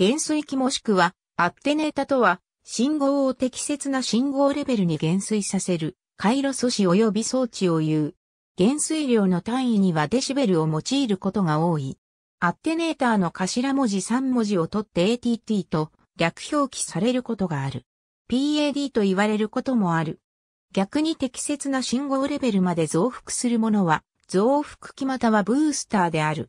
減衰器もしくは、アッテネータとは、信号を適切な信号レベルに減衰させる、回路素子及び装置を言う。減衰量の単位にはデシベルを用いることが多い。アッテネーターの頭文字3文字を取って ATT と逆表記されることがある。PAD と言われることもある。逆に適切な信号レベルまで増幅するものは、増幅器またはブースターである。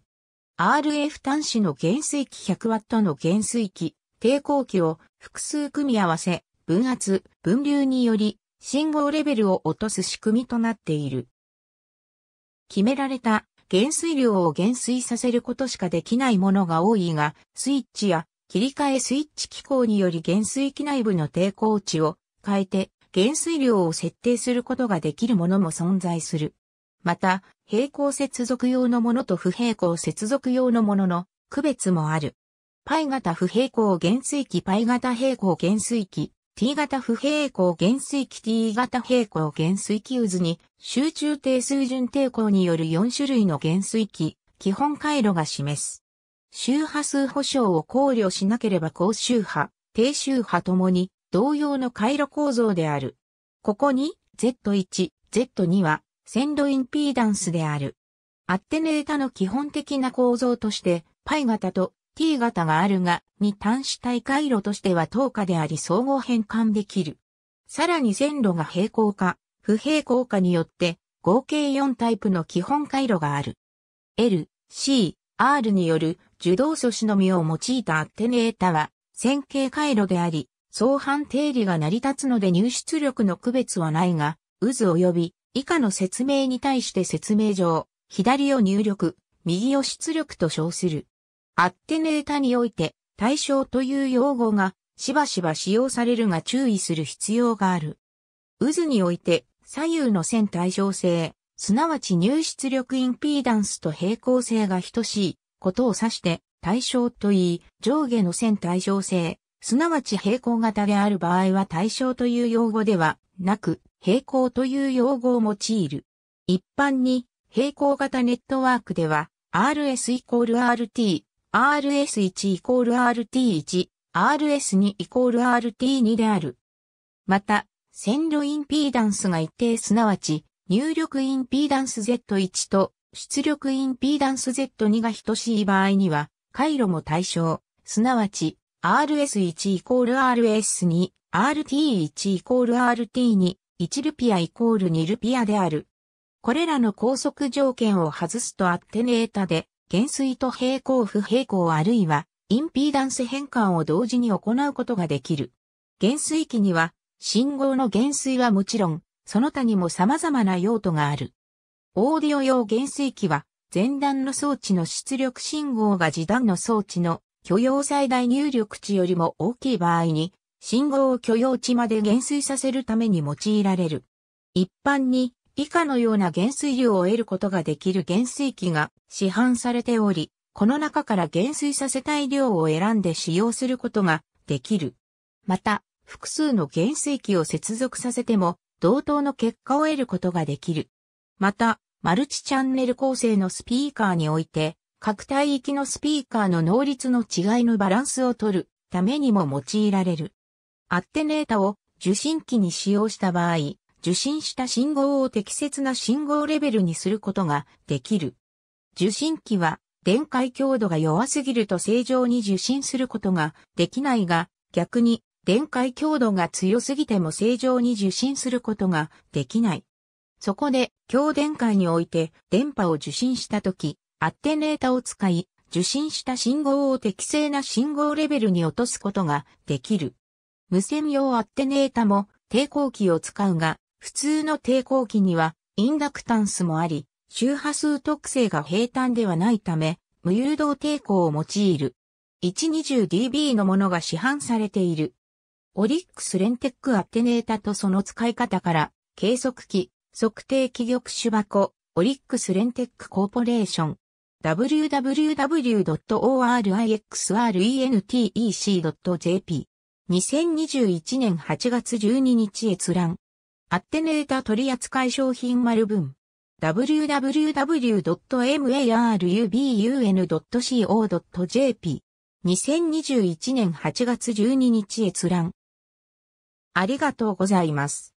RF 端子の減衰器 100W の減衰器、抵抗器を複数組み合わせ、分圧、分流により、信号レベルを落とす仕組みとなっている。決められた減衰量を減衰させることしかできないものが多いが、スイッチや切り替えスイッチ機構により減衰器内部の抵抗値を変えて減衰量を設定することができるものも存在する。また、平行接続用のものと不平行接続用のものの区別もある。π 型不平行減衰器 π 型平行減衰器 t 型不平行減衰器 t 型平行減衰器渦に集中定数順抵抗による4種類の減衰器基本回路が示す。周波数保証を考慮しなければ高周波、低周波ともに同様の回路構造である。ここに Z1、Z2 は線路インピーダンスである。アッテネータの基本的な構造として、π 型と t 型があるが、に端子対回路としては等価であり相互変換できる。さらに線路が平行か、不平行化によって、合計4タイプの基本回路がある。L、C、R による受動素子のみを用いたアッテネータは、線形回路であり、相反定理が成り立つので入出力の区別はないが、渦及び、以下の説明に対して説明上、左を入力、右を出力と称する。アッテネータにおいて、対象という用語が、しばしば使用されるが注意する必要がある。渦において、左右の線対称性、すなわち入出力インピーダンスと平行性が等しいことを指して、対称と言い、上下の線対称性、すなわち平行型である場合は対称という用語ではなく、平行という用語を用いる。一般に、平行型ネットワークでは、RS イコール RT、RS1 イコール RT1、RS2 イコール RT2 である。また、線路インピーダンスが一定すなわち、入力インピーダンス Z1 と出力インピーダンス Z2 が等しい場合には、回路も対象、すなわち RS1 イコール RS2、RT1 イコール RT2、1ルピアイコール2ルピアである。これらの高速条件を外すとアッテネータで、減衰と平行不平行あるいは、インピーダンス変換を同時に行うことができる。減衰器には、信号の減衰はもちろん、その他にも様々な用途がある。オーディオ用減衰器は、前段の装置の出力信号が次段の装置の許容最大入力値よりも大きい場合に、信号を許容値まで減衰させるために用いられる。一般に以下のような減衰量を得ることができる減衰器が市販されており、この中から減衰させたい量を選んで使用することができる。また、複数の減衰器を接続させても同等の結果を得ることができる。また、マルチチャンネル構成のスピーカーにおいて、各帯域のスピーカーの能率の違いのバランスを取るためにも用いられる。アッテネータを受信機に使用した場合、受信した信号を適切な信号レベルにすることができる。受信機は電解強度が弱すぎると正常に受信することができないが、逆に電解強度が強すぎても正常に受信することができない。そこで、強電解において電波を受信したとき、アッテネータを使い、受信した信号を適正な信号レベルに落とすことができる。無線用アッテネータも抵抗器を使うが、普通の抵抗器にはインダクタンスもあり、周波数特性が平坦ではないため、無誘導抵抗を用いる。120dB のものが市販されている。オリックスレンテックアッテネータとその使い方から、計測器、測定器玉手箱、オリックスレンテックコーポレーション、www.orixrentec.jp 2021年8月12日閲覧。アッテネータ取扱商品丸文。www.marubun.co.jp。2021年8月12日閲覧。ありがとうございます。